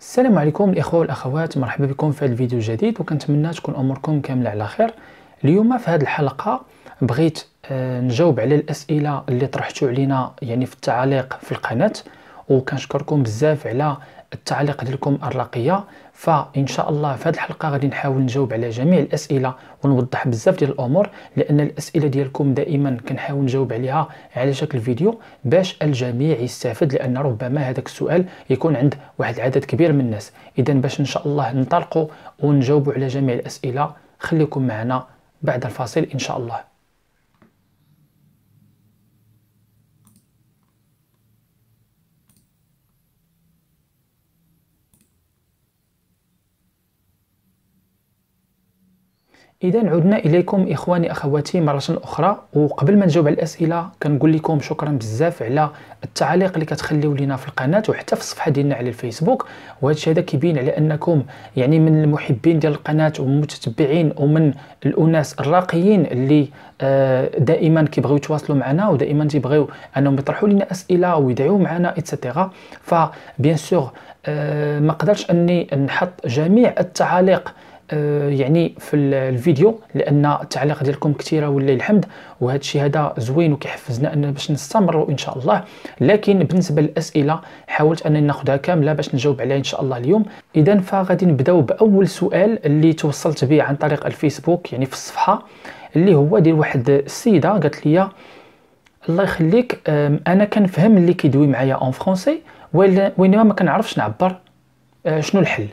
السلام عليكم الاخوه والاخوات مرحبا بكم في هذا الفيديو الجديد وكنتمنى تكون اموركم كامله على خير اليوم في هذه الحلقه بغيت آه، نجاوب على الاسئله اللي طرحتوا علينا يعني في التعليق في القناه وكنشكركم بزاف على التعليق ديالكم الراقيه فان شاء الله في هذه الحلقه غادي نحاول نجاوب على جميع الاسئله ونوضح بزاف ديال الامور لان الاسئله ديالكم دائما كنحاول نجاوب عليها على شكل فيديو باش الجميع يستافد لان ربما هذاك السؤال يكون عند واحد العدد كبير من الناس اذا باش ان شاء الله ننطلقوا ونجاوبوا على جميع الاسئله خليكم معنا بعد الفاصل ان شاء الله اذا عدنا اليكم اخواني اخواتي مره اخرى وقبل ما نجاوب على الاسئله كنقول لكم شكرا بزاف على التعاليق اللي كتخليو لينا في القناه وحتى في الصفحه ديالنا على الفيسبوك وهذا الشيء هذا كيبين على انكم يعني من المحبين ديال القناه ومتتبعين ومن الاناس الراقيين اللي آه، دائما كيبغيو يتواصلوا معنا ودائما تيبغيو انهم يطرحوا لنا اسئله ويدعوا معنا اتسيتيرا فبيان سور آه، ما قدرتش اني نحط جميع التعاليق آه، يعني في الفيديو لان التعليق ديالكم كثيره ولله الحمد وهذا الشيء هذا زوين وكيحفزنا ان باش نستمروا ان شاء الله لكن بالنسبه للاسئله حاولت انني ناخذها كامله باش نجاوب عليها ان شاء الله اليوم اذا فغادي نبداو باول سؤال اللي توصلت به عن طريق الفيسبوك يعني في الصفحه اللي هو ديال واحد السيده قالت لي الله يخليك انا كنفهم اللي كيدوي معايا اون فرونسي وانما ما كنعرفش نعبر آه، شنو الحل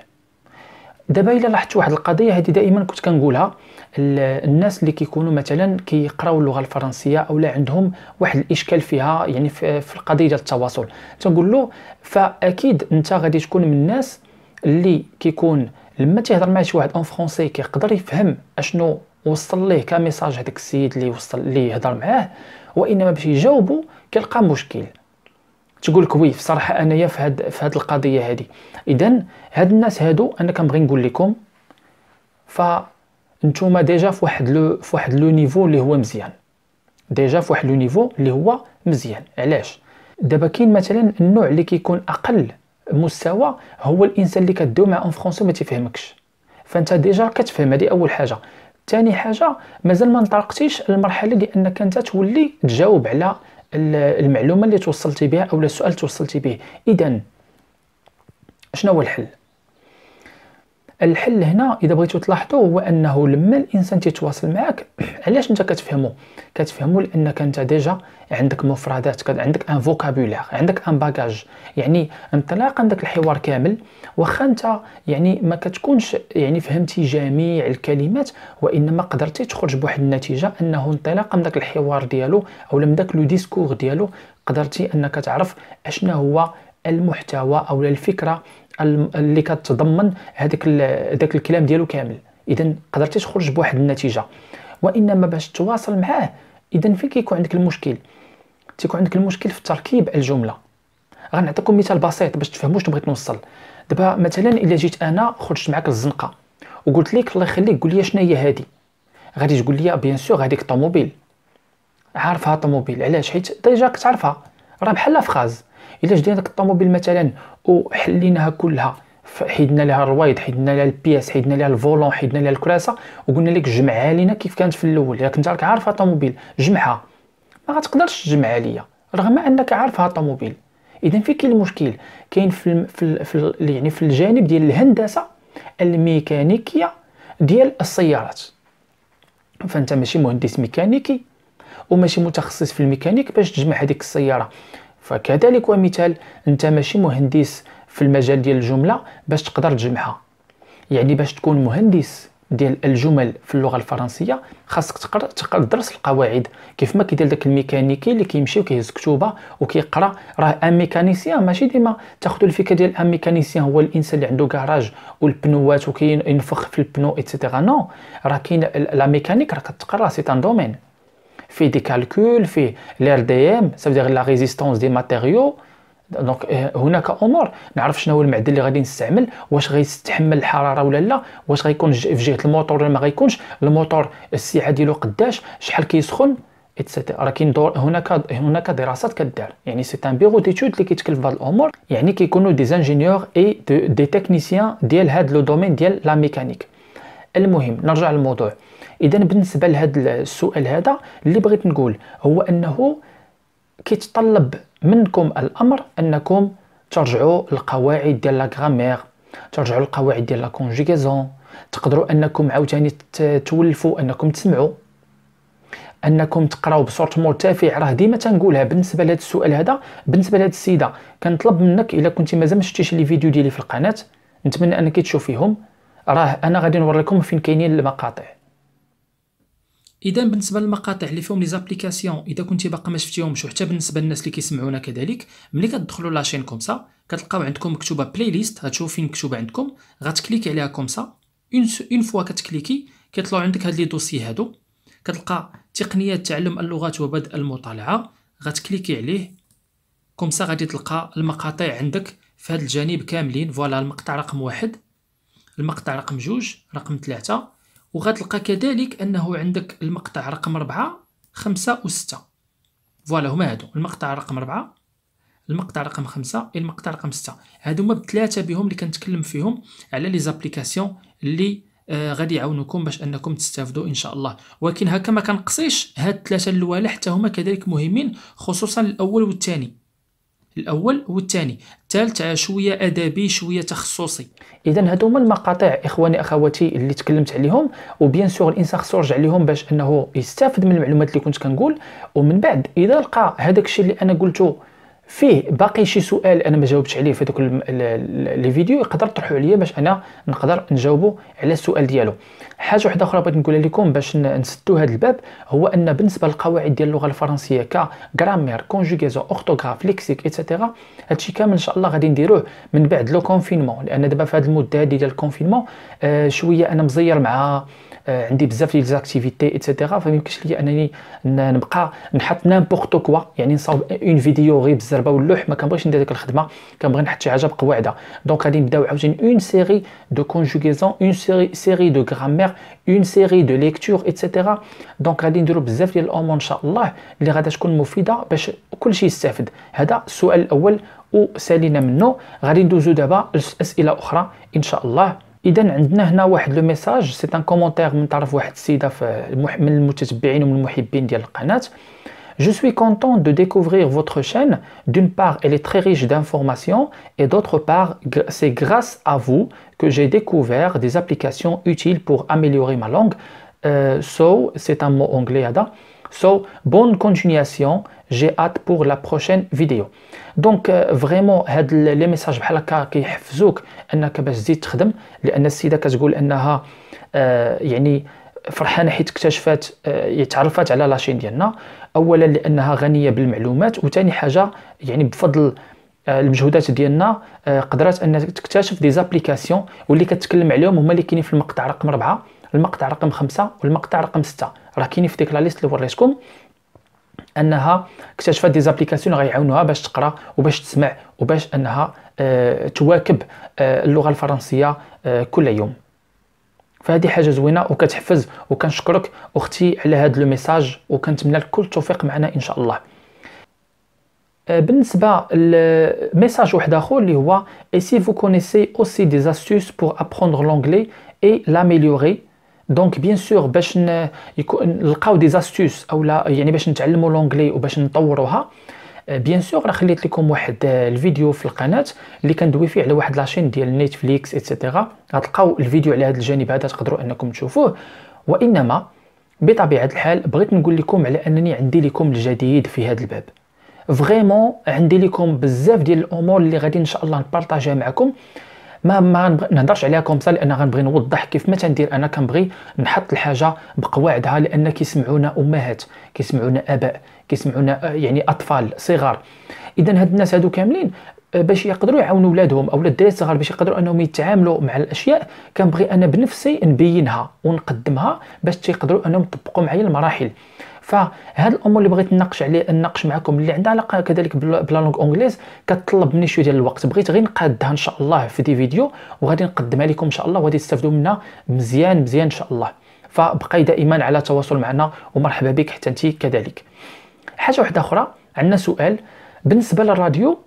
دابا الا لاحظت واحد القضيه هذه دائما كنت كنقولها الناس اللي كيكونوا مثلا كيقراو اللغه الفرنسيه او لا عندهم واحد الاشكال فيها يعني في القضيه ديال التواصل تنقول له فاكيد انت غادي تكون من الناس اللي كيكون لما تيهضر مع شي واحد اون فرونسي كيقدر يفهم اشنو وصل ليه كميساج هذاك السيد اللي وصل اللي يهضر معاه وانما باش يجاوبو كيلقى مشكل تقول لك وي بصراحه انايا في هاد في هاد القضيه هادي اذا هاد الناس هادو انا كنبغي نقول لكم نتوما ديجا في واحد لو في واحد لو نيفو اللي هو مزيان ديجا في واحد لو نيفو اللي هو مزيان علاش دابا كاين مثلا النوع اللي كيكون اقل مستوى هو الانسان اللي كدوي مع اون فرونسي ما تيفهمكش فانت ديجا كتفهم هذه اول حاجه ثاني حاجه مازال ما انطلقتيش المرحله ديال انك انت تولي تجاوب على المعلومه اللي توصلتي بها او السؤال توصلتي به اذا شنو هو الحل الحل هنا اذا بغيتو تلاحظوا هو انه لما الانسان تيتواصل معك علاش انت كتفهمو كتفهمو لانك انت ديجا عندك مفردات عندك ان فوكابولير عندك ان باجاج يعني انطلاقا داك الحوار كامل واخا انت يعني ما كتكونش يعني فهمتي جميع الكلمات وانما قدرتي تخرج بواحد النتيجه انه انطلاقا من داك الحوار ديالو او من داك لو ديسكور ديالو قدرتي انك تعرف اشنا هو المحتوى او الفكره اللي كتضمن هذاك ذاك الكلام ديالو كامل اذا قدرتي تخرج بواحد النتيجه وانما باش تواصل معاه اذا فين كيكون عندك المشكل تيكون عندك المشكل في تركيب الجمله غنعطيكم مثال بسيط باش تفهموا شنو بغيت نوصل دابا مثلا الا جيت انا خرجت معاك للزنقه وقلت لك الله يخليك قول لي شنو هي هذه غادي تقول لي بيان سور هذيك الطوموبيل عارفها طوموبيل علاش حيت ديجا كتعرفها راه بحال فراز الا جدينا داك الطوموبيل مثلا وحليناها كلها حيدنا لها الروايد حيدنا لها البياس حيدنا لها الفولون حيدنا لها الكراسه وقلنا لك جمعها لينا كيف كانت في الاول الا كنت راك عارفها طوموبيل جمعها ما غتقدرش تجمعها ليا رغم انك عارفها طوموبيل اذا فين كاين المشكل كاين في, الم... في, ال... في ال... يعني في الجانب ديال الهندسه الميكانيكيه ديال السيارات فانت ماشي مهندس ميكانيكي وماشي متخصص في الميكانيك باش تجمع هذيك السياره فكذلك ومثال انت ماشي مهندس في المجال ديال الجمله باش تقدر تجمعها يعني باش تكون مهندس ديال الجمل في اللغه الفرنسيه خاصك تقرا تقرا درس القواعد كيف ما كيدير داك الميكانيكي اللي كيمشي وكيهز كتوبه وكيقرا راه ان ميكانيسيان ماشي ديما تاخذوا الفكره ديال ان ميكانيسيان هو الانسان اللي عنده كراج والبنوات وكينفخ في البنو ايتترا نو راه كاين لا ميكانيك راه كتقرا سي ان دومين fait des calculs, fait l'RDM, ça veut dire la résistance des matériaux. دونك euh, هناك امور نعرف شنو هو المعدن اللي غادي نستعمل واش غيستحمل الحراره ولا لا واش غيكون في جهه الموتور ولا ما غيكونش الموتور السعه ديالو قداش شحال كيسخن اتسيتيرا راه كاين دور هناك هناك دراسات كدار يعني سي ان بيرو ديتود اللي كيتكلف بهاد الامور يعني كيكونوا دي انجينيور اي دي تكنيسيان ديال هاد لو دومين ديال لا ميكانيك المهم نرجع للموضوع اذا بالنسبه لهذا السؤال هذا اللي بغيت نقول هو انه كيتطلب منكم الامر انكم ترجعوا القواعد ديال لا غرامير ترجعوا القواعد ديال لا كونجيغيزون تقدروا انكم عاوتاني تولفوا انكم تسمعوا انكم تقراو بصوت مرتفع راه ديما تنقولها بالنسبه لهذا السؤال هذا بالنسبه لهذه السيده كنطلب منك الا كنتي مازال ما شفتيش لي فيديو ديالي في القناه نتمنى انك تشوفيهم راه انا غادي نوريكم فين كاينين المقاطع اذا بالنسبه للمقاطع اللي فيهم لي زابليكاسيون اذا كنتي باقا ما شفتيهمش وحتى بالنسبه للناس اللي كيسمعونا كذلك ملي كتدخلوا لاشين كومسا كتلقاو عندكم مكتوبه بلاي ليست غتشوفوا فين مكتوبه عندكم غتكليكي عليها كومسا اون فوا كتكليكي كيطلعوا عندك هاد لي دوسي هادو كتلقى تقنيات تعلم اللغات وبدء المطالعه غتكليكي عليه كومسا غادي تلقى المقاطع عندك في هاد الجانب كاملين فوالا المقطع رقم واحد المقطع رقم جوج رقم ثلاثة وغتلقى كذلك انه عندك المقطع رقم 4 5 و6 فوالا هما هادو المقطع رقم 4 المقطع رقم 5 المقطع رقم 6 هادو هما بثلاثه بهم اللي كنتكلم فيهم على لي زابليكاسيون اللي آه غادي يعاونوكم باش انكم تستافدوا ان شاء الله ولكن هكا ما كنقصيش هاد الثلاثه الاولى حتى هما كذلك مهمين خصوصا الاول والثاني الاول والثاني الثالث شويه ادبي شويه تخصصي اذا هادو هما المقاطع اخواني اخواتي اللي تكلمت عليهم وبيان سور الانسان خصو يرجع لهم باش انه يستافد من المعلومات اللي كنت كنقول ومن بعد اذا لقى هذاك الشيء اللي انا قلته فيه باقي شي سؤال انا ما جاوبتش عليه في هذوك لي فيديو يقدر تطرحوا عليا باش انا نقدر نجاوبه على السؤال ديالو حاجه واحده اخرى بغيت نقولها لكم باش نسدوا هذا الباب هو ان بالنسبه للقواعد ديال اللغه الفرنسيه كغرامير كونجوغيزون اورتوغراف ليكسيك ايتترا هادشي كامل ان شاء الله غادي نديروه من بعد لو كونفينمون لان دابا في هذه المده هذه ديال الكونفينمون آه شويه انا مزير مع آه عندي بزاف ديال زاكتيفيتي ايتترا فما يمكنش ليا انني نبقى نحط نامبورت كوا يعني نصاوب اون فيديو غير بالزربه واللوح ما كنبغيش ندير ديك الخدمه كنبغي نحط شي حاجه بقواعده دونك غادي نبداو عاوتاني اون سيري دو كونجوغيزون اون سيري سيري دو غرامير séminaire, une série de lectures, etc. Donc غادي نديرو بزاف ديال الامور ان شاء الله اللي غادا تكون مفيده باش كلشي يستافد هذا السؤال الاول وسالينا منه غادي ندوزو دابا لاسئله اخرى ان شاء الله اذا عندنا هنا واحد لو ميساج سي ان كومونتير من طرف واحد السيده من المتتبعين ومن المحبين ديال القناه Je suis content de découvrir votre chaîne. D'une part, elle est très riche d'informations et d'autre part, c'est grâce à vous que j'ai découvert des applications utiles pour améliorer ma langue. Euh, so, c'est un mot anglais, So, bonne continuation. J'ai hâte pour la prochaine vidéo. Donc, euh, vraiment, les messages بحال هكا كيحفزوك انك باش que تخدم لان السيده كتقول vous euh, يعني فرحانه حيت اكتشفت آه، تعرفت على لاشين ديالنا اولا لانها غنيه بالمعلومات وثاني حاجه يعني بفضل آه، المجهودات ديالنا آه، قدرات ان تكتشف دي زابليكاسيون واللي كتكلم عليهم هما اللي كاينين في المقطع رقم 4 المقطع رقم 5 والمقطع رقم 6 راه كاينين في ديك لا ليست اللي وريتكم انها اكتشفت دي زابليكاسيون غيعاونوها باش تقرا وباش تسمع وباش انها تواكب اللغه الفرنسيه كل يوم فهذه حاجه زوينه وكتحفز وكنشكرك اختي على هذا لو ميساج وكنتمنى لك كل التوفيق معنا ان شاء الله آه، بالنسبه لميساج واحد اخر اللي هو اي سي فو كونيسي اوسي دي استوس بور ابروندر لونغلي اي لاميليوري دونك بيان سور باش يكون نلقاو دي استوس اولا يعني باش نتعلموا لونغلي وباش نطوروها آه، بيان سور راه خليت لكم واحد آه، الفيديو في القناه اللي كندوي فيه على واحد لاشين ديال نيتفليكس اتسيتيرا غتلقاو الفيديو على هذا الجانب هذا تقدروا انكم تشوفوه وانما بطبيعه الحال بغيت نقول لكم على انني عندي لكم الجديد في هذا الباب فريمون عندي لكم بزاف ديال الامور اللي غادي ان شاء الله نبارطاجها معكم ما ما نهضرش عليها كوم سا لان غنبغي نوضح كيف ما تندير انا كنبغي نحط الحاجه بقواعدها لان كيسمعونا امهات كيسمعونا اباء كيسمعونا آه، يعني اطفال صغار اذا هاد الناس هادو كاملين آه، باش يقدروا يعاونوا ولادهم او الدراري الصغار باش يقدروا انهم يتعاملوا مع الاشياء كنبغي انا بنفسي نبينها ونقدمها باش تيقدروا انهم يطبقوا معايا المراحل فهاد الامور اللي بغيت نناقش عليه نناقش معكم اللي عندها علاقه كذلك بلا لونغ اونغليز كتطلب مني شويه ديال الوقت بغيت غير نقادها ان شاء الله في دي فيديو وغادي نقدمها لكم ان شاء الله وغادي تستافدوا منها مزيان مزيان ان شاء الله فبقاي دائما على تواصل معنا ومرحبا بك حتى انت كذلك حاجه واحده اخرى عندنا سؤال بالنسبه للراديو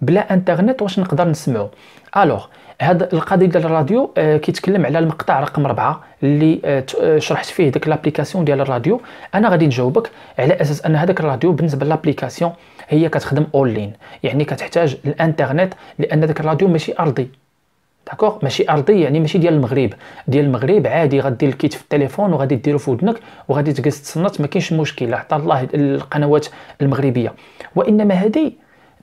بلا انترنت واش نقدر نسمعو الوغ هاد القضيه ديال الراديو آه، كيتكلم على المقطع رقم 4 اللي آه، آه، شرحت فيه ديك لابليكاسيون ديال الراديو انا غادي نجاوبك على اساس ان هذاك الراديو بالنسبه لابليكاسيون هي كتخدم اونلاين يعني كتحتاج الانترنت لان داك الراديو ماشي ارضي داكوغ ماشي ارضي يعني ماشي ديال المغرب ديال المغرب عادي غدير الكيت في التليفون وغادي ديرو في ودنك وغادي تجلس تصنت ما كاينش مشكل حتى الله القنوات المغربيه وانما هذه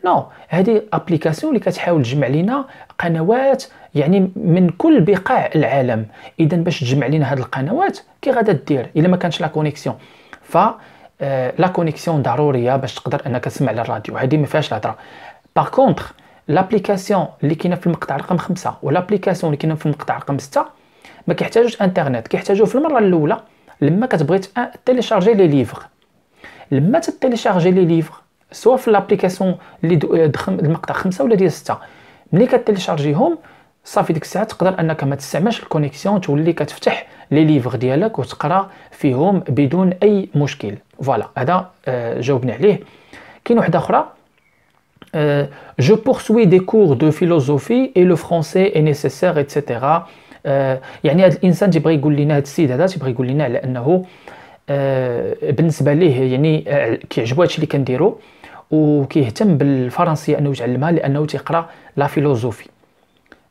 نو هذه ابليكاسيون اللي كتحاول تجمع لنا قنوات يعني من كل بقاع العالم اذا باش تجمع لنا هاد القنوات كي غادا دير الا ما كانش لا كونيكسيون ف آه، لا كونيكسيون ضروريه باش تقدر انك تسمع للراديو هذه ما فيهاش الهضره باغ كونتر لابليكاسيون اللي كاينه في المقطع رقم خمسة ولابليكاسيون اللي كاينه في المقطع رقم ستة ما كيحتاجوش انترنت كيحتاجوه في المره الاولى لما كتبغي آه، تيليشارجي لي ليفغ لما تيليشارجي لي ليفغ سواء في لابليكاسيون اللي آه، المقطع خمسة ولا ديال ستة ملي كتيليشارجيهم صافي ديك الساعه تقدر انك ما تستعملش الكونيكسيون تولي كتفتح لي ليفغ ديالك وتقرا فيهم بدون اي مشكل فوالا هذا آه جاوبنا عليه كاين واحده اخرى جو آه، je poursuis des cours de philosophie et le français est nécessaire, etc. آه، يعني هذا الانسان تيبغي يقول لنا هذا السيد هذا تيبغي يقول لنا على انه آه بالنسبه ليه يعني كيعجبو هادشي اللي كنديرو وكيهتم بالفرنسيه انه يتعلمها لانه تيقرا لا فيلوزوفي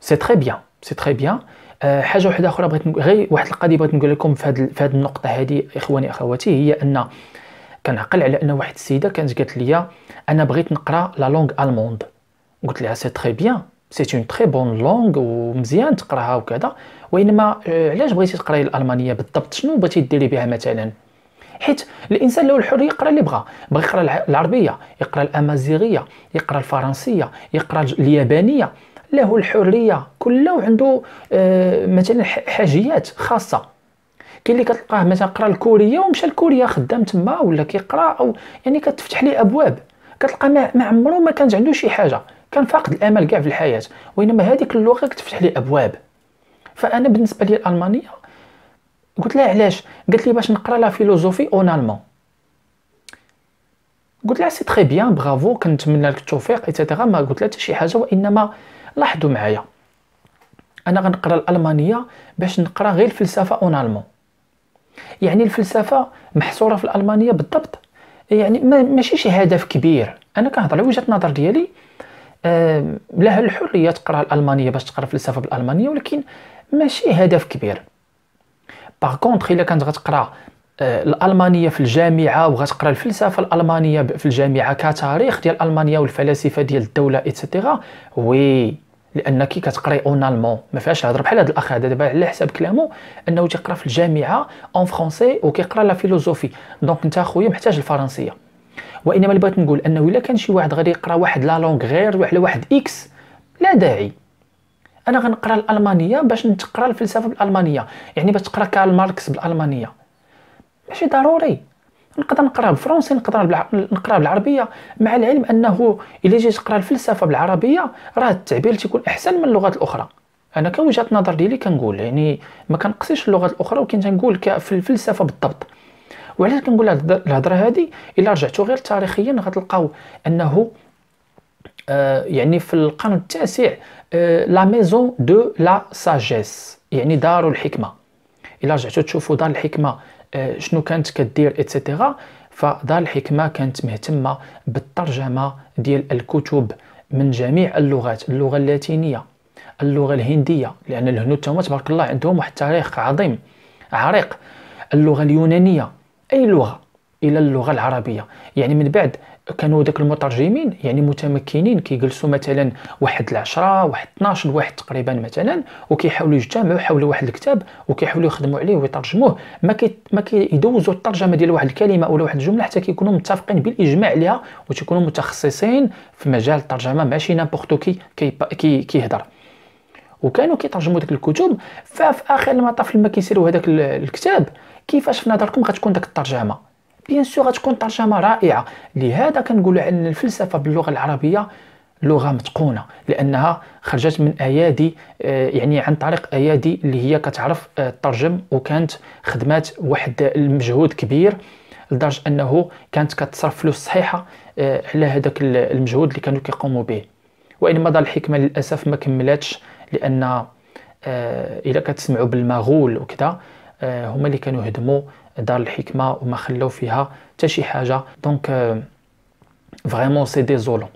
سي تري بيان سي تري بيان حاجه واحده اخرى بغيت غير واحد القضيه بغيت نقول لكم في هذه في هذه النقطه هذه اخواني اخواتي هي ان كنعقل على ان واحد السيده كانت قالت لي انا بغيت نقرا لا لونغ الموند قلت لها سي تري بيان سي اون تري بون لونغ ومزيان تقراها وكذا وانما آه، علاش بغيتي تقراي الالمانيه بالضبط شنو بغيتي ديري بها مثلا حيت الانسان له الحريه يقرا اللي بغى بغى يقرا العربيه يقرا الامازيغيه يقرا الفرنسيه يقرا اليابانيه له الحريه كله عنده آه، مثلا حاجيات خاصه كاين اللي كتلقاه مثلا قرا الكوريه ومشى الكوريا خدام تما ولا كيقرا او يعني كتفتح ليه ابواب كتلقى ما عمره ما كانت عنده شي حاجه كان فاقد الامل كاع في الحياه وانما هذيك اللغه كتفتح ليه ابواب فانا بالنسبه لي الالمانيه قلت لها علاش قالت لي باش نقرا لا فيلوزوفي اون المون قلت لها سي تري بيان برافو كنتمنى لك التوفيق ايتترا ما قلت لها شي حاجه وانما لاحظوا معايا انا غنقرا الالمانيه باش نقرا غير الفلسفه اون المون يعني الفلسفه محصوره في الالمانيه بالضبط يعني ماشي شي هدف كبير انا كنهضر على وجهه نظر ديالي لها الحريه تقرا الالمانيه باش تقرا فلسفه بالالمانيه ولكن ماشي هدف كبير باغ كونتخ الا كانت غتقرا الالمانيه في الجامعه وغتقرا الفلسفه الالمانيه في الجامعه كتاريخ ديال المانيا والفلاسفه ديال الدوله ايتترا وي لانك كتقري اون المون ما فيهاش الهضره بحال هذا الاخ هذا دابا على حساب كلامه انه تيقرا في الجامعه اون فرونسي وكيقرا لا فيلوزوفي دونك انت اخويا محتاج الفرنسيه وانما اللي بغيت نقول انه الا كان شي واحد غادي يقرا واحد لا لونغ غير على واحد اكس لا داعي انا غنقرا الالمانيه باش نتقرا الفلسفه بالالمانيه يعني باش تقرا كارل ماركس بالالمانيه ماشي ضروري نقدر نقرا بالفرنسي نقدر نقرا بالعربيه مع العلم انه الا جيت تقرا الفلسفه بالعربيه راه التعبير تيكون احسن من اللغات الاخرى انا كوجهه نظر ديالي كنقول يعني ما كنقصيش اللغات الاخرى ولكن تنقول في الفلسفه بالضبط وعلاش كنقول الهضره هذه الا رجعتو غير تاريخيا غتلقاو انه آه، يعني في القرن التاسع آه، لا ميزون دو لا ساجيس يعني دار الحكمه الا رجعتوا تشوفوا دار الحكمه آه، شنو كانت كدير اتسيتيرا فدار الحكمه كانت مهتمه بالترجمه ديال الكتب من جميع اللغات اللغه اللاتينيه اللغه الهنديه لان الهنود تما تبارك الله عندهم واحد التاريخ عظيم عريق اللغه اليونانيه اي لغه الى اللغه العربيه يعني من بعد كانوا داك المترجمين يعني متمكنين كيجلسوا مثلا واحد العشرة واحد 12 واحد تقريبا مثلا وكيحاولوا يجتمعوا حول واحد الكتاب وكيحاولوا يخدموا عليه ويترجموه ما كي ما كيدوزوا الترجمه ديال واحد الكلمه ولا واحد الجمله حتى كيكونوا متفقين بالاجماع عليها وتكونوا متخصصين في مجال الترجمه ماشي نابورتو كي كيهضر وكانوا كيترجموا ديك الكتب ففي اخر المطاف لما كيسيروا هذاك الكتاب كيفاش في نظركم غتكون داك الترجمه بيان سور غتكون ترجمه رائعه لهذا كنقولوا ان الفلسفه باللغه العربيه لغه متقونه لانها خرجت من ايادي آه، يعني عن طريق ايادي اللي هي كتعرف آه، ترجم وكانت خدمات واحد المجهود كبير لدرجه انه كانت كتصرف فلوس صحيحه آه، على هذاك المجهود اللي كانوا كيقوموا به وانما دار الحكمه للاسف ما كملتش لان الا كتسمعوا بالمغول وكذا هما اللي كانوا هدموا دار الحكمه وما خلاو فيها حتى شي حاجه دونك فريمون سي ديزولون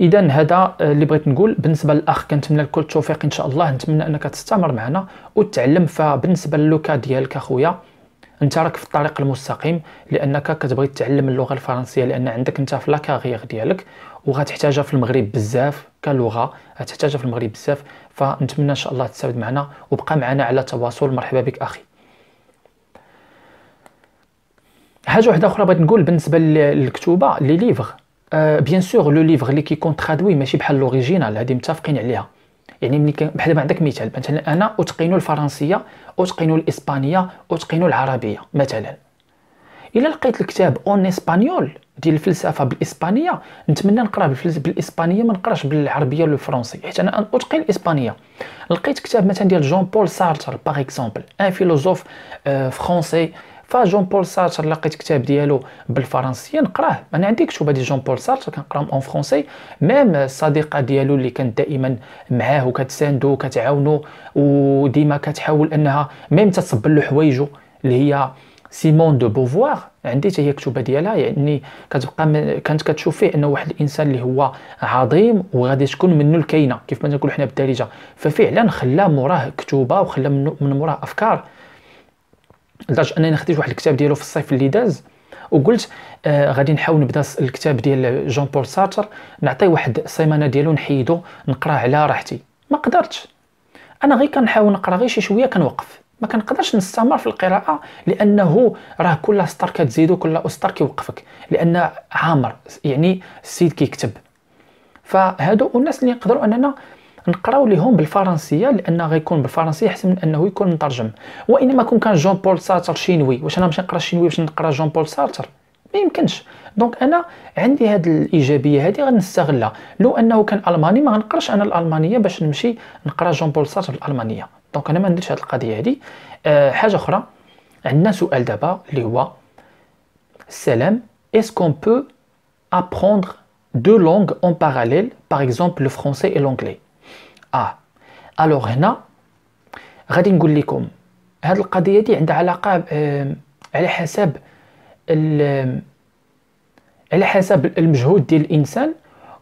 اذا هذا آه، اللي بغيت نقول بالنسبه للاخ كنتمنى لكل التوفيق ان شاء الله نتمنى انك تستمر معنا وتتعلم فبالنسبه للوكا ديالك اخويا انت راك في الطريق المستقيم لانك كتبغي تتعلم اللغه الفرنسيه لان عندك انت في لاكارير ديالك وغتحتاجها في المغرب بزاف كلغه غتحتاجها في المغرب بزاف فنتمنى ان شاء الله تستفد معنا وبقى معنا على تواصل مرحبا بك اخي حاجه واحده اخرى بغيت نقول بالنسبه للكتوبه لي ليفغ أه بيان سور لو ليفغ اللي كيكون ترادوي ماشي بحال لوريجينال هادي متفقين عليها يعني ملي بحال دابا عندك مثال مثلا انا اتقن الفرنسيه اتقن الاسبانيه اتقن العربيه مثلا الا لقيت الكتاب اون اسبانيول ديال الفلسفه بالاسبانيه نتمنى نقرا بالاسبانيه ما نقراش بالعربيه ولا الفرنسي حيت انا اتقن الاسبانيه لقيت كتاب مثلا ديال جون بول سارتر باغ اكزومبل ان فيلوزوف فرونسي فجون بول سارتر لقيت كتاب ديالو بالفرنسيه نقراه انا عندي كتب ديال جون بول سارتر كنقراهم اون فرونسي ميم الصديقه ديالو اللي كانت دائما معاه وكتساندو وكتعاونو وديما كتحاول انها ميم تتصبر له حوايجو اللي هي سيمون دو بوفوار عندي حتى هي كتبه ديالها يعني كتبقى من كانت كتشوف فيه انه واحد الانسان اللي هو عظيم وغادي تكون منه الكاينه كيف ما تنقولوا حنا بالدارجه ففعلا خلى موراه كتوبه وخلى من موراه افكار لدرجه انني خديت واحد الكتاب ديالو في الصيف اللي داز وقلت آه غادي نحاول نبدا الكتاب ديال جون بول سارتر نعطيه واحد السيمانه ديالو نحيدو نقراه على راحتي ما قدرتش انا غير كنحاول نقرا غير شي شويه كنوقف ما كنقدرش نستمر في القراءه لانه راه كل سطر كتزيدو كل اسطر كيوقفك لان عامر يعني السيد كيكتب فهادو الناس اللي يقدروا اننا نقراو ليهم بالفرنسيه لان غيكون بالفرنسيه احسن من انه يكون مترجم وانما كون كان جون بول سارتر شينوي واش انا نمشي نقرا الشينوي باش نقرا جون بول سارتر ما يمكنش دونك انا عندي هاد الايجابيه هادي غنستغلها لو انه كان الماني ما غنقراش انا الالمانيه باش نمشي نقرا جون بول سارتر بالالمانيه دونك انا ما نديرش هاد القضيه هادي أه حاجه اخرى عندنا سؤال دابا اللي هو السلام est كون بو peut دو deux اون باراليل باغ اكزومبل exemple le français ا آه. الوغ هنا غادي نقول لكم هاد القضيه دي عندها علاقه على حسب على حسب المجهود ديال الانسان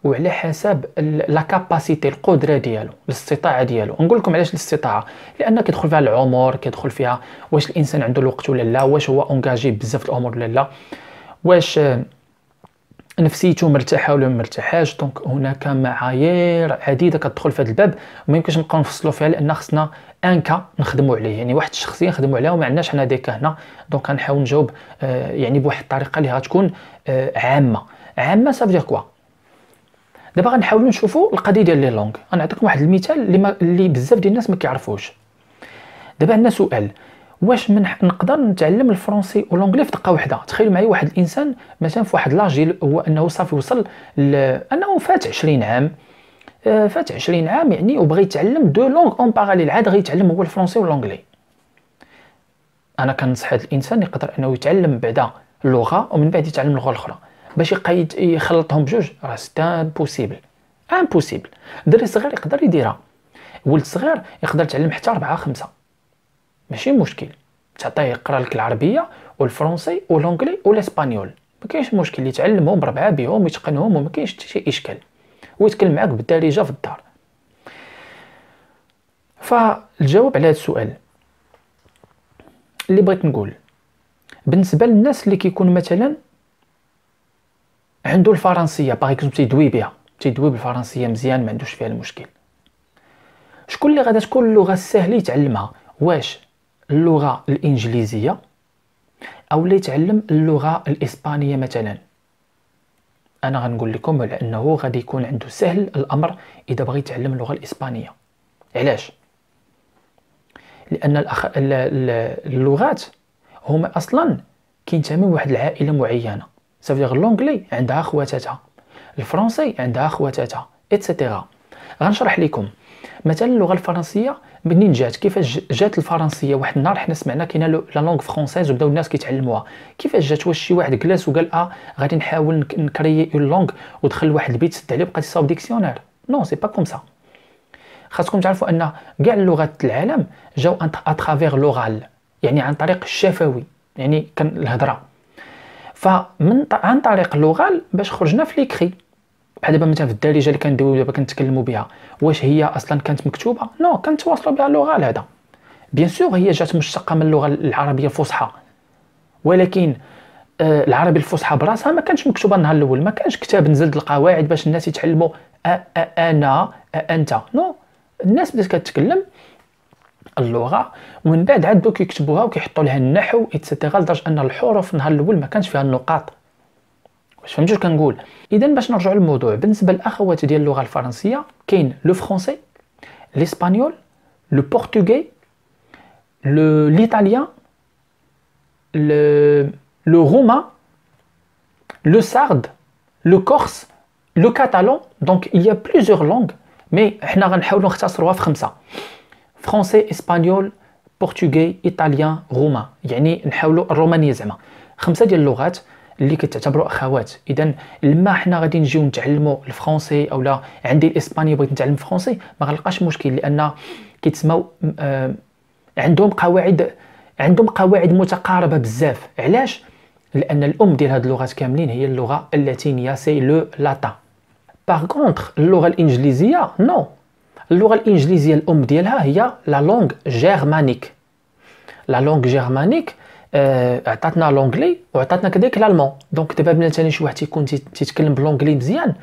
وعلى حسب لا كاباسيتي القدره ديالو الاستطاعه ديالو نقول لكم علاش الاستطاعه لان كيدخل فيها العمر كيدخل فيها واش الانسان عنده الوقت ولا لا واش هو اونجاجي بزاف الامور ولا لا واش نفسيته مرتاحه ولا ما مرتاحاش دونك هناك معايير عديده كتدخل في هذا الباب وما يمكنش نبقاو نفصلوا فيها لان خصنا ان كا نخدموا عليه يعني واحد الشخصيه نخدموا عليها وما عندناش حنا ديكا هنا دونك غنحاول نجاوب آه، يعني بواحد الطريقه اللي غتكون آه، عامه عامه صافي كوا دابا غنحاولوا نشوفوا القضيه ديال لي لونغ غنعطيكم واحد المثال اللي, اللي بزاف ديال الناس ما كيعرفوش دابا عندنا سؤال واش من نقدر نتعلم الفرنسي والانجلي في دقه واحده تخيل معايا واحد الانسان مثلا في واحد لاجي هو انه صافي وصل انه فات 20 عام آه، فات 20 عام يعني وبغى يتعلم دو لونغ اون باراليل عاد غيتعلم هو الفرنسي والانجلي انا كنصح هذا الانسان يقدر انه يتعلم بعدا اللغه ومن بعد يتعلم اللغه الاخرى باش يقيد يخلطهم بجوج راه سي امبوسيبل امبوسيبل دري صغير يقدر يديرها ولد صغير يقدر يتعلم حتى 4 5 ماشي مشكل تعطيه يقرا لك العربيه والفرنسي والانجلي والاسبانيول ما كاينش مشكل يتعلمهم تعلمهم بربعه بهم يتقنهم وما كاينش حتى شي اشكال ويتكلم معاك بالدارجه في الدار فالجواب على هذا السؤال اللي بغيت نقول بالنسبه للناس اللي كيكون مثلا عنده الفرنسيه باغ اكزومبل تيدوي بها تيدوي بالفرنسيه مزيان ما عندوش فيها المشكل شكون اللي غادا تكون اللغه السهله يتعلمها واش اللغه الانجليزيه او اللي يتعلم اللغه الاسبانيه مثلا انا غنقول لكم على انه غادي يكون عنده سهل الامر اذا بغى يتعلم اللغه الاسبانيه علاش لان الأخ... اللغات هما اصلا كينتموا واحد العائله معينه غير لونجلي عندها خواتاتها الفرنسي عندها خواتاتها اتسيتيرا غنشرح لكم مثلا اللغه الفرنسيه منين جات كيفاش جات الفرنسيه واحد النهار حنا سمعنا كاينه لا لونغ فرونسيز وبداو الناس كيتعلموها كيفاش جات واش شي واحد جلس وقال اه غادي نحاول نكري اون لونغ ودخل لواحد البيت سد عليه بقى يصاوب ديكسيونير نو سي با كوم سا خاصكم تعرفوا ان كاع اللغات العالم جاو اترافيغ لورال يعني عن طريق الشفوي يعني كان الهضره فمن عن طريق اللغال باش خرجنا في ليكري بحال دابا مثلا في الدارجه اللي كندويو دابا كنتكلموا بها واش هي اصلا كانت مكتوبه نو تواصلوا بها اللغه هذا بيان سور هي جات مشتقه من اللغه العربيه الفصحى ولكن آه العربي الفصحى براسها ما كانش مكتوبه النهار الاول ما كانش كتاب نزل القواعد باش الناس يتعلموا انا انت نو الناس بدات كتكلم اللغه ومن بعد عاد دوك كيكتبوها وكيحطوا لها النحو اتسيتيرا لدرجه ان الحروف نهار الاول ما كانش فيها النقاط Je vais juste ce que veux dire. le français, l'espagnol, le portugais, l'italien, le roumain, le sarde, le corse, le catalan. Donc il y a plusieurs langues, mais je vais vous dire Français, espagnol, portugais, italien, roumain. Il اللي كتعتبروا اخوات اذا لما حنا غادي نجيو نتعلموا الفرونسي اولا عندي الاسباني بغيت نتعلم الفرونسي ما غنلقاش مشكل لان كيتسموا آه، عندهم قواعد عندهم قواعد متقاربه بزاف علاش لان الام ديال هاد اللغات كاملين هي اللغه اللاتينيه سي لو لاتان باغ كونطخ اللغه الانجليزيه نو اللغه الانجليزيه الام ديالها هي لا لونغ جيرمانيك لا لونغ جيرمانيك آه، عطاتنا لونجلي وعطاتنا كذلك الالمان دونك دابا مثلا شي واحد تيكون تيتكلم بالونجلي مزيان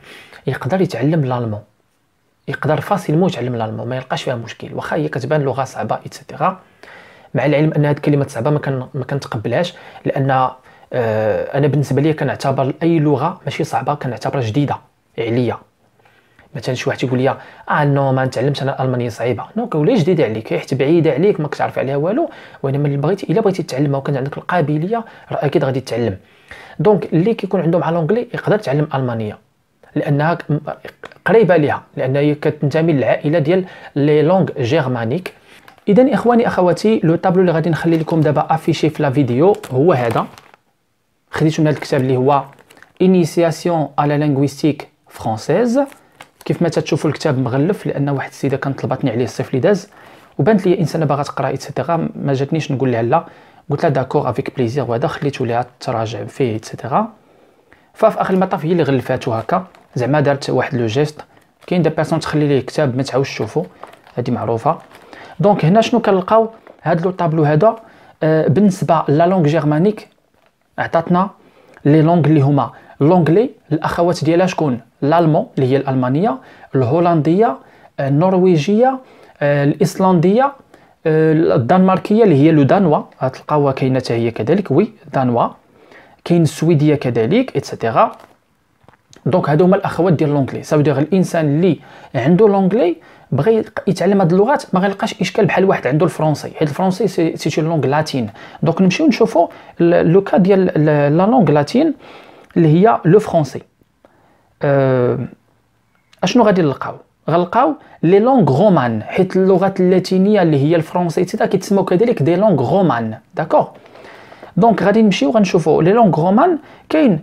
يقدر يتعلم الالمان يقدر فاسيلمون يتعلم الالمان ما يلقاش فيها مشكل واخا هي كتبان لغه صعبه ايتترا مع العلم ان هاد الكلمات صعبه ما كان ما كنتقبلهاش لان آه، انا بالنسبه لي كنعتبر اي لغه ماشي صعبه كنعتبرها جديده عليا مثلا شي واحد يقول لي اه نو ما نتعلمش انا الالمانيه صعيبه نو كولا جديده عليك حيت بعيده عليك ما كتعرف عليها والو وانما اللي بغيتي الا بغيتي تتعلمها وكان عندك القابليه راه اكيد غادي تتعلم دونك اللي كيكون عندهم على لونجلي يقدر يتعلم الالمانيه لانها قريبه ليها لان هي كتنتمي للعائله ديال لي لونغ جيرمانيك اذا اخواني اخواتي لو طابلو اللي غادي نخلي لكم دابا افيشي في لا فيديو هو هذا خديتو من هذا الكتاب اللي هو انيسياسيون على لينغويستيك فرونسيز كيف ما تتشوفوا الكتاب مغلف لان واحد السيده كانت طلبتني عليه الصيف اللي داز وبانت لي انسانه باغا تقرا ايتترا ما جاتنيش نقول لها لا قلت لها داكور افيك بليزير وهذا خليته ليها تراجع فيه ايتترا ففي اخر المطاف هي اللي غلفاتو هكا زعما دارت واحد لو جيست كاين دي بيرسون تخلي ليه كتاب ما تعاودش تشوفو هذه معروفه دونك هنا شنو كنلقاو هاد لو طابلو هذا آه بالنسبه لا لونغ جيرمانيك عطاتنا لي لونغ اللي هما لونغلي الاخوات ديالها شكون الالمون اللي هي الالمانيه الهولنديه آه، النرويجيه آه، الاسلنديه آه، الدنماركيه اللي هي لو دانوا تلقاوها كاينه حتى هي كذلك وي دانوا كاين السويديه كذلك اتسيتيرا دونك هادو هما الاخوات ديال لونجلي سافو دير الانسان اللي عنده لونجلي بغى يتعلم هاد اللغات ما غيلقاش اشكال بحال واحد عنده الفرونسي حيت الفرونسي سي سي لونغ لاتين دونك نمشيو نشوفو لو كا ديال لا لونغ لاتين اللي هي لو فرونسي آه، اشنو غادي نلقاو غنلقاو لي لونغ رومان حيت اللغات اللاتينيه اللي هي الفرنسي ايتترا كيتسموا كذلك دي لونغ رومان داكوغ دونك غادي نمشيو غنشوفو لي لونغ رومان كاين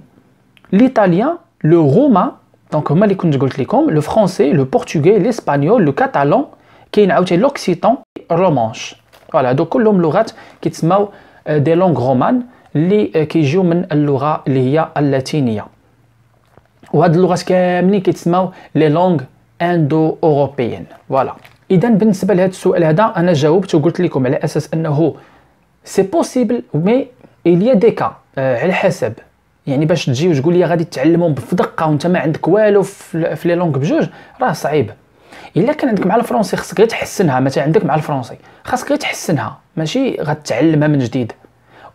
ليطاليان لو روما دونك هما اللي كنت قلت لكم لو فرونسي لو بورتوغي الاسبانيول لو كاتالون كاين عاوتاني لوكسيتون رومانش فوالا هادو كلهم لغات كيتسموا آه، دي لونغ رومان اللي آه، كيجيو من اللغه اللي هي اللاتينيه وهاد اللغات كاملين كيتسماو لي لونغ اندو اوروبيين فوالا اذا بالنسبه لهذا السؤال هذا انا جاوبت وقلت لكم على اساس انه سي بوسيبل مي اليا دي كا آه على حسب يعني باش تجي وتقول لي غادي تعلمهم بدقه وانت ما عندك والو في لي لونغ بجوج راه صعيب الا كان عندك مع الفرونسي خصك غير تحسنها مثلا عندك مع الفرونسي خاصك غير تحسنها ماشي غتعلمها من جديد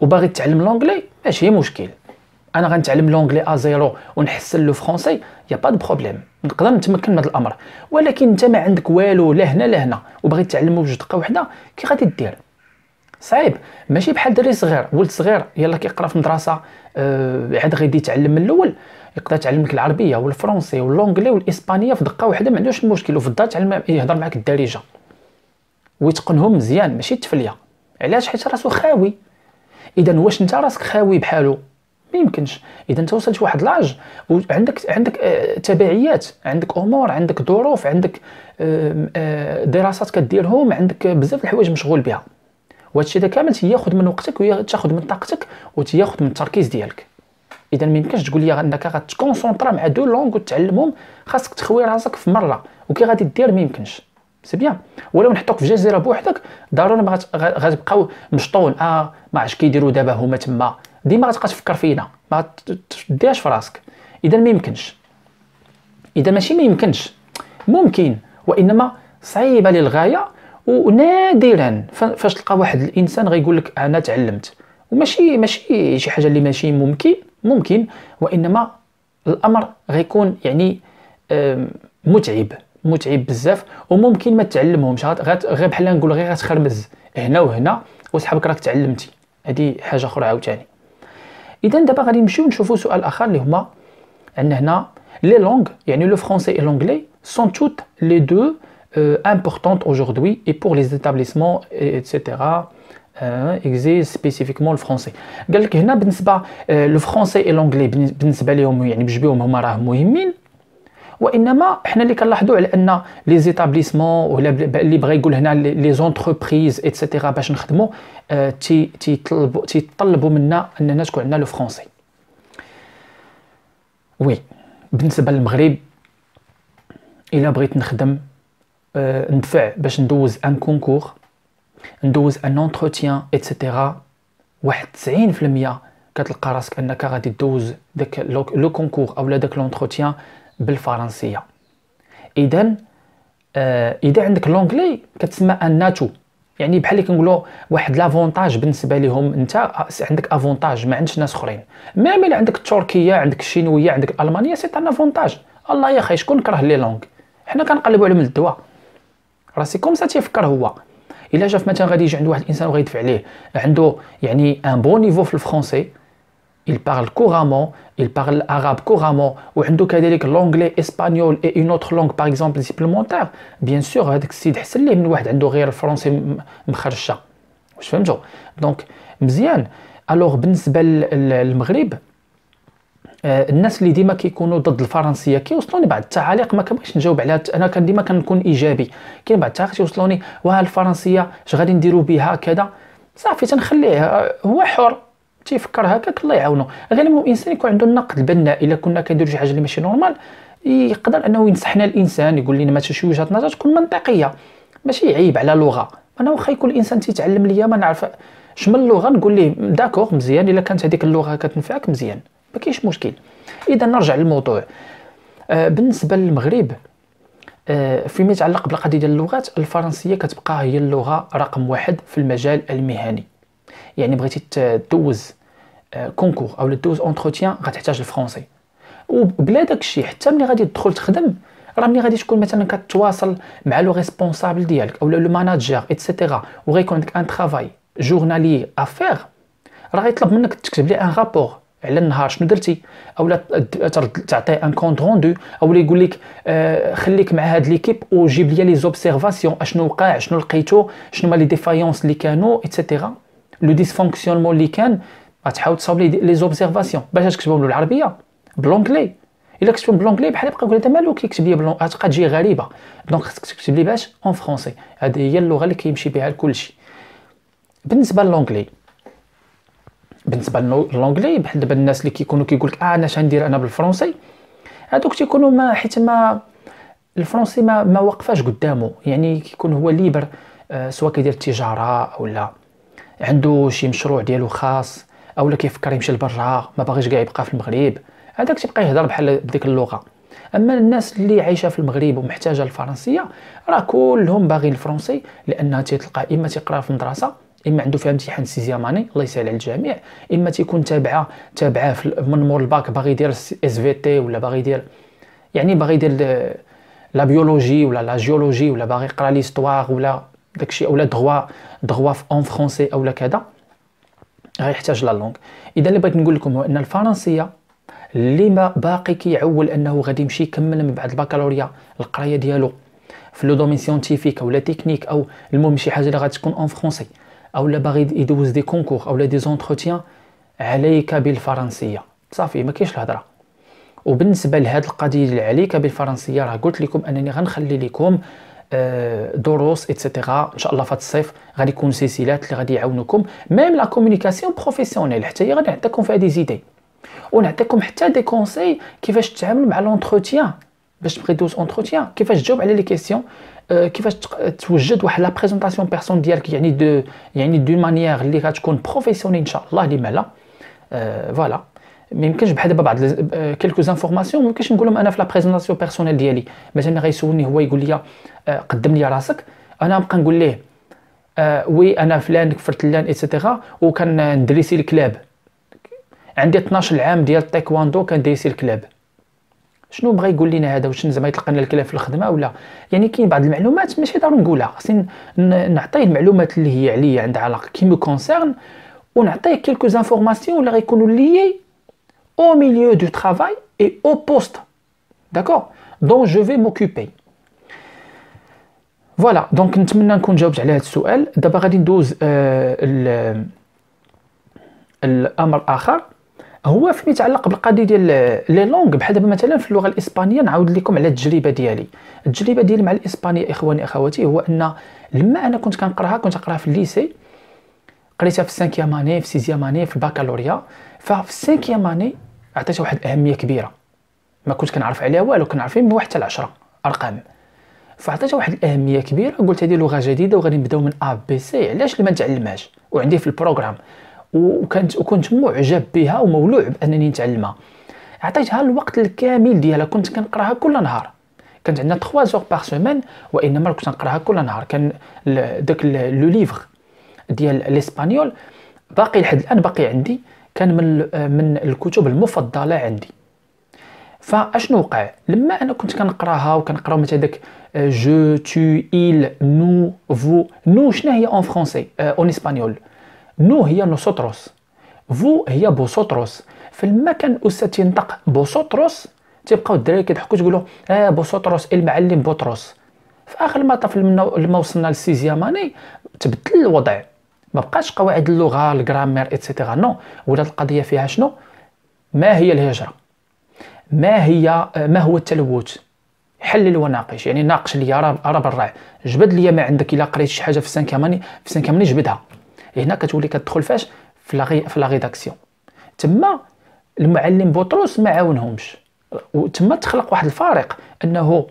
وباغي تعلم لونغلي ماشي مشكل انا غنتعلم لونغلي ا زيرو ونحسن لو فرونسي يا با دو بروبليم نقدر نتمكن من هذا الامر ولكن انت ما عندك والو لا هنا لا هنا وبغيت تعلمه بجوج دقه وحده كي غادي دير صعيب ماشي بحال دري صغير ولد صغير يلا كيقرا في مدرسه آه عاد غادي يتعلم من الاول يقدر يتعلمك العربيه والفرنسي واللونجلي والاسبانيه في دقه واحده ما عندوش المشكل وفي الدار تعلم يهضر معك الدارجه ويتقنهم مزيان ماشي التفليه علاش حيت راسو خاوي اذا واش انت راسك خاوي بحالو ما يمكنش اذا انت وصلت واحد لاج وعندك عندك آه، تبعيات عندك امور عندك ظروف عندك آه، آه، دراسات كديرهم عندك بزاف الحوايج مشغول بها وهذا الشيء كامل تياخذ من وقتك وتاخذ من طاقتك وتياخذ من التركيز ديالك اذا ما يمكنش تقول لي انك غتكونسونطرا مع دو لونغ وتعلمهم خاصك تخوي راسك في مره وكي غادي دير ما يمكنش سي بيان ولو نحطوك في جزيره بوحدك ضروري غتبقاو مشطون اه ما عرفتش كيديروا دابا هما تما ديما غتبقى تفكر فينا ما تديهاش في راسك اذا ما يمكنش اذا ماشي ما يمكنش ممكن وانما صعيبه للغايه ونادرا فاش تلقى واحد الانسان غيقول لك انا تعلمت وماشي ماشي شي حاجه اللي ماشي ممكن ممكن وانما الامر غيكون يعني متعب متعب بزاف وممكن ما تعلمهمش غير بحال نقول غير غتخربز هنا وهنا وصحابك راك تعلمتي هذه حاجه اخرى عاوتاني et دابا غادي نمشيو نشوفوا سؤال اخر اللي هما عندنا هنا les langues, le français et l'anglais, sont toutes les deux euh, importantes aujourd'hui et pour les établissements, etc. Euh, existe spécifiquement le français. قال لك هنا بالنسبه le français et l'anglais sont لهم يعني وانما حنا اللي كنلاحظوا على ان لي زيتابليسمون ولا اللي بغى يقول هنا لي زونتربريز ايتترا باش نخدموا آه تي تيطلبوا تيطلبوا منا اننا تكون عندنا لو فرونسي وي بالنسبه للمغرب الا بغيت نخدم آه، ندفع باش ندوز ان كونكور ندوز ان اونتروتيان ايتترا واحد 90% كتلقى راسك انك غادي دوز داك لو كونكور اولا داك لونتروتيان بالفرنسيه اذا آه اذا عندك لونجلي كتسمى ان ناتو يعني بحال اللي كنقولوا واحد لافونتاج بالنسبه لهم انت عندك افونتاج ما عندش ناس اخرين ما الا عندك التركيه عندك الشينويه عندك الالمانيه سي ان افونتاج الله يا اخي شكون كره لي لونغ حنا كنقلبوا عليهم الدواء راه سي كوم سا تيفكر هو الا جا مثلا غادي يجي عند واحد الانسان وغيدفع عليه عنده يعني ان بون نيفو في الفرونسي il parle couramment il parle arabe couramment وعنده كذلك لونغلي اسبانيول اي اون اوتر لونغ باغ اكزومبل سيبلمونتير بيان سور هذاك السيد حسن ليه من واحد عنده غير الفرنسي مخرشه واش فهمتوا دونك مزيان الوغ بالنسبه للمغرب آه، الناس اللي ديما كيكونوا ضد الفرنسيه كيوصلوني بعض التعاليق ما كنبغيش نجاوب عليها انا كان ديما كنكون ايجابي كاين بعض التعاليق كيوصلوني واه الفرنسيه اش غادي نديروا بها كذا صافي تنخليه آه، هو حر تيفكر هكاك الله يعاونو غالبا الانسان يكون عنده النقد البناء الا كنا كنديرو شي حاجه اللي ماشي نورمال يقدر انه ينصحنا الانسان يقول لنا مثلا شي وجهه نظر تكون منطقيه ماشي عيب على لغه انا واخا يكون الانسان تيتعلم ليا ما نعرف شمن اللغه نقول ليه داكوغ مزيان الا كانت هذيك اللغه كتنفعك مزيان ما كاينش مشكل اذا نرجع للموضوع آه بالنسبه للمغرب آه فيما يتعلق بالقضيه ديال اللغات الفرنسيه كتبقى هي اللغه رقم واحد في المجال المهني يعني بغيتي تدوز كونكور آه، او دوز اونتروتيان غتحتاج الفرونسي وبلا داكشي حتى ملي غادي تدخل تخدم راه ملي غادي تكون مثلا كتواصل مع لو ريسبونسابل ديالك اولا لو ماناجير ايتترا وغيكون عندك ان ترافاي جورنالي افير راه غيطلب منك تكتب لي ان رابور على النهار شنو درتي او تعطيه ان كونت روندو اولا يقول لك آه، خليك مع هاد ليكيب وجيب لي لي زوبسيرفاسيون اشنو وقع شنو لقيتو شنو هما لي ديفايونس اللي كانوا ايتترا لو ديسفونكسيونمون اللي كان غتحاول تصاوب لي لي زوبزيرفاسيون باش تكتبهم بالعربيه بلونكلي الا كتبهم بلونكلي بحال يبقى يقول هذا مالو كيكتب لي بلون غتبقى تجي غريبه دونك خصك تكتب لي باش اون فرونسي هذه هي اللغه اللي كيمشي بها كلشي بالنسبه للونكلي بالنسبه للونكلي بحال دابا الناس اللي كيكونوا كيقول لك اه انا اش غندير انا بالفرونسي هادوك تيكونوا ما حيت ما الفرونسي ما ما واقفاش قدامه يعني كيكون هو ليبر آه سواء كيدير التجاره ولا عنده شي مشروع ديالو خاص اولا كيفكر يمشي لبرا ما باغيش كاع يبقى في المغرب هذاك تيبقى يهضر بحال بديك اللغه اما الناس اللي عايشه في المغرب ومحتاجه الفرنسيه راه كلهم باغيين الفرنسي لانها تيتلقى اما تيقرا في مدرسه اما عنده فيها امتحان سيزيام اني الله يسهل على الجميع اما تيكون تابعه تابعه من مور الباك باغي يدير اس في تي ولا باغي يدير يعني باغي يدير لا بيولوجي ولا لا جيولوجي ولا باغي يقرا ليستوار ولا داكشي اولا دغوا دغوا اون فرونسي اولا كذا غيحتاج لا لونغ اذا اللي بغيت نقول لكم هو ان الفرنسيه اللي ما باقي كيعول انه غادي يمشي يكمل من بعد البكالوريا القرايه ديالو في لو دومين سيونتيفيك اولا تكنيك او المهم شي حاجه اللي غتكون اون فرونسي اولا باغي يدوز دي كونكور اولا دي زونتروتيان عليك بالفرنسيه صافي ما كاينش الهضره وبالنسبه لهاد القضيه اللي عليك بالفرنسيه راه قلت لكم انني غنخلي لكم آه، دروس اتسيتيرا ان شاء الله في الصيف غادي يكون سلسلات اللي غادي يعاونوكم ميم لا كومونيكاسيون بروفيسيونيل حتى هي غادي نعطيكم فيها دي زيدي ونعطيكم حتى دي كونساي كيفاش تتعامل مع لونتروتيان باش تبغي دوز اونتروتيان كيفاش تجاوب على لي كيسيون آه، كيفاش توجد واحد لا بريزونطاسيون بيرسون ديالك يعني دو يعني دو مانيير اللي غتكون بروفيسيونيل ان شاء الله لما لا فوالا ما يمكنش بحال دابا بعض كيلكو زانفورماسيون ما يمكنش نقولهم انا في لا بريزونطاسيون بيرسونيل ديالي مثلا غيسولني هو يقول لي قدم لي راسك انا نبقى نقول ليه وي euh, انا فلان كفرت فرتلان ايتترا وكندريسي الكلاب عندي 12 عام ديال التايكواندو كندريسي الكلاب شنو بغى يقول لنا هذا واش زعما يطلق لنا الكلاب في الخدمه ولا يعني كاين بعض المعلومات ماشي ضروري نقولها خصني نعطيه المعلومات اللي هي عليا عندها علاقه كي مو كونسيرن ونعطيه كيلكو زانفورماسيون اللي غيكونوا ليي au milieu du travail et au poste, d'accord, dont je vais m'occuper. فوالا دونك نتمنى نكون جاوبت على هذا السؤال دابا غادي ندوز آه الامر الاخر هو فيما يتعلق بالقضيه ديال لي لونغ بحال دابا مثلا في اللغه الاسبانيه نعاود لكم على التجربه ديالي التجربه ديالي مع الاسبانيه اخواني اخواتي هو ان لما انا كنت كنقراها كنت نقراها في الليسي قريتها في السانكيام اني في 6 اني في الباكالوريا ففي 5 اني عطيتها واحد اهميه كبيره ما كنت كنعرف عليها والو كنعرف من واحد حتى لعشرة ارقام فعطيتها واحد الاهميه كبيره قلت هذه لغه جديده وغادي نبداو من ا بي سي علاش ما نتعلمهاش وعندي في البروغرام وكنت وكنت معجب بها ومولوع بانني نتعلمها عطيتها الوقت الكامل ديالها كنت كنقراها كل نهار كانت عندنا 3 زوغ باغ سومان وانما كنت نقراها كل نهار كان داك لو ليفغ ديال الاسبانيول باقي لحد الان باقي عندي كان من آه، من الكتب المفضله عندي فاشنو وقع لما انا كنت كنقراها وكنقرا مثلا داك جو تو ايل نو فو نو شنو هي اون فرونسي اون اسبانيول نو هي نوسوتروس فو هي بوسوتروس فلما كان الاستاذ تينطق بوسوتروس تيبقاو الدراري كيضحكوا تيقولوا اه بوسوتروس المعلم بوتروس في اخر ما طفل لما وصلنا للسيزيام اني تبدل الوضع ما بقاش قواعد اللغه الجرامير اتسيتيرا نو ولات القضيه فيها شنو ما هي الهجره ما هي ما هو التلوث حلل وناقش يعني ناقش لي راه بالرع جبد لي ما عندك الا قريت شي حاجه في كاماني في كاماني جبدها هنا كتولي كتدخل فاش في في لا ريداكسيون تما المعلم بطرس ما عاونهمش وتما تخلق واحد الفارق انه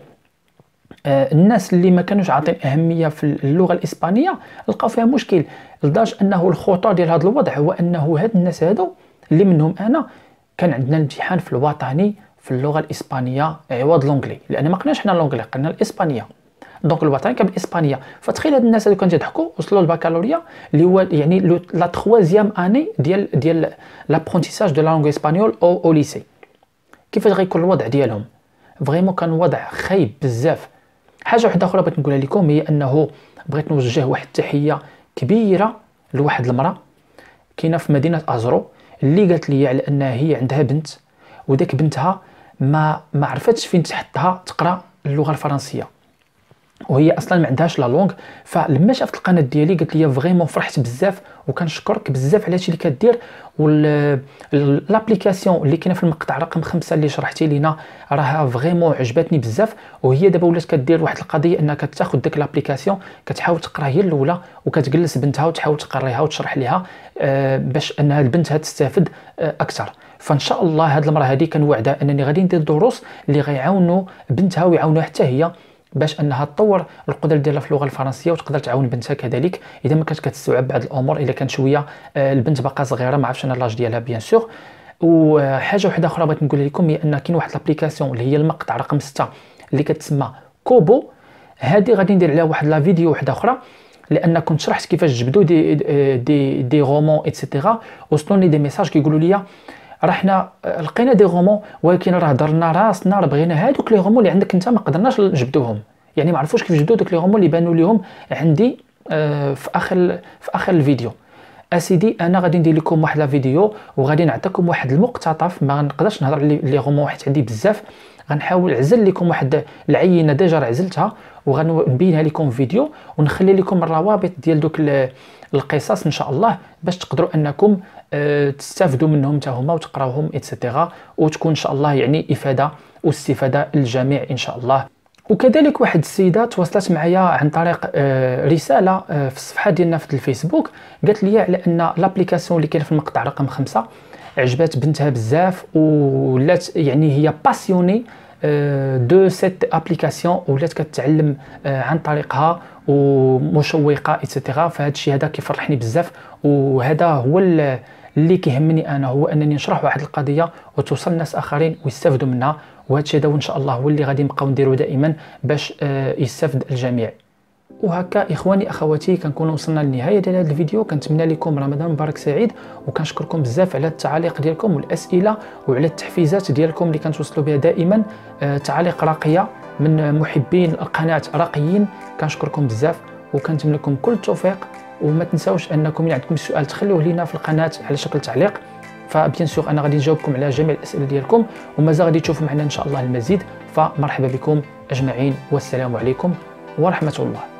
آه، الناس اللي ما كانوش عاطين اهميه في اللغه الاسبانيه لقاو فيها مشكل لدرجه انه الخطر ديال هذا الوضع هو انه هاد الناس هادو اللي منهم انا كان عندنا الامتحان في الوطني في اللغه الاسبانيه عوض لونجلي لان ما قلناش حنا لونجلي قلنا الاسبانيه دونك الوطني كان بالاسبانيه فتخيل هاد الناس اللي كانوا تيضحكوا وصلوا للبكالوريا اللي هو يعني لا تخوازيام اني ديال ديال لابرونتيساج دو لا لونغ اسبانيول او او ليسي كيفاش غيكون الوضع ديالهم فريمون كان وضع خايب بزاف حاجه وحده اخرى بغيت نقولها لكم هي انه بغيت نوجه واحد التحيه كبيره لواحد المراه كاينه في مدينه ازرو اللي قالت لي على انها هي عندها بنت وداك بنتها ما ما عرفتش فين تحطها تقرا اللغه الفرنسيه وهي اصلا ما عندهاش لا لونغ فلما شافت القناه ديالي قالت لي فريمون فرحت بزاف وكنشكرك بزاف على هادشي اللي كدير والابليكاسيون اللي كاينه في المقطع رقم خمسة اللي شرحتي لينا راها فريمون عجبتني بزاف وهي دابا ولات كدير واحد القضيه انها كتاخذ ديك لابليكاسيون كتحاول تقرا هي الاولى وكتجلس بنتها وتحاول تقريها وتشرح لها آه، باش انها البنت تستافد آه، اكثر فان شاء الله هاد المره هذه كنوعدها انني غادي ندير دروس اللي غيعاونوا بنتها ويعاونوها حتى هي باش انها تطور القدره ديالها في اللغه الفرنسيه وتقدر تعاون بنتها كذلك اذا ما كانت كتستوعب بعض الامور الا كانت شويه آه، البنت باقا صغيره ما عرفتش انا لاج ديالها بيان سور وحاجه واحده اخرى بغيت نقول لكم هي ان كاين واحد لابليكاسيون اللي هي المقطع رقم 6 اللي كتسمى كوبو هذه غادي ندير عليها واحد لا فيديو واحده اخرى لان كنت شرحت كيفاش جبدوا آه، دي دي دي رومون اتسيتيرا وصلوني دي ميساج كيقولوا لي راه حنا آه، لقينا دي غومون ولكن راه درنا راسنا راه بغينا هادوك لي غومون اللي عندك انت ما قدرناش نجبدوهم يعني ما عرفوش كيف جبدوا دوك لي غومون اللي بانوا ليهم عندي آه، في اخر في اخر الفيديو اسيدي انا غادي ندير لكم واحد لا فيديو وغادي نعطيكم واحد المقتطف ما نقدرش نهضر لي غومون حيت عندي بزاف غنحاول نعزل لكم واحد العينه ديجا عزلتها وغنبينها لكم فيديو ونخلي لكم الروابط ديال دوك القصص ان شاء الله باش تقدروا انكم آه، تستافدوا منهم حتى هما وتقراوهم اتسيتيرا وتكون ان شاء الله يعني افاده واستفاده للجميع ان شاء الله وكذلك واحد السيده تواصلت معايا عن طريق آه، رساله آه، في الصفحه ديالنا في الفيسبوك قالت لي على ان لابليكاسيون اللي كاين في المقطع رقم خمسة عجبات بنتها بزاف ولات يعني هي باسيوني دو سيت ابليكاسيون ولات كتعلم عن طريقها ومشوقه ايتترا فهذا الشيء هذا كيفرحني بزاف وهذا هو اللي كيهمني انا هو انني نشرح واحد القضيه وتوصل ناس اخرين ويستافدوا منها وهذا الشيء هذا وان شاء الله هو اللي غادي نبقاو نديرو دائما باش آه، يستافد الجميع وهكا اخواني اخواتي كنكونوا وصلنا للنهايه ديال هذا الفيديو كنتمنى لكم رمضان مبارك سعيد وكنشكركم بزاف على التعاليق ديالكم والاسئله وعلى التحفيزات ديالكم اللي كنتوصلوا بها دائما آه، تعاليق راقيه من محبين القناه راقيين كنشكركم بزاف وكنتمنى لكم كل التوفيق وما تنساوش انكم اللي عندكم سؤال تخلوه لينا في القناه على شكل تعليق فبيان سور انا غادي نجاوبكم على جميع الاسئله ديالكم ومازال غادي تشوفوا معنا ان شاء الله المزيد فمرحبا بكم اجمعين والسلام عليكم ورحمه الله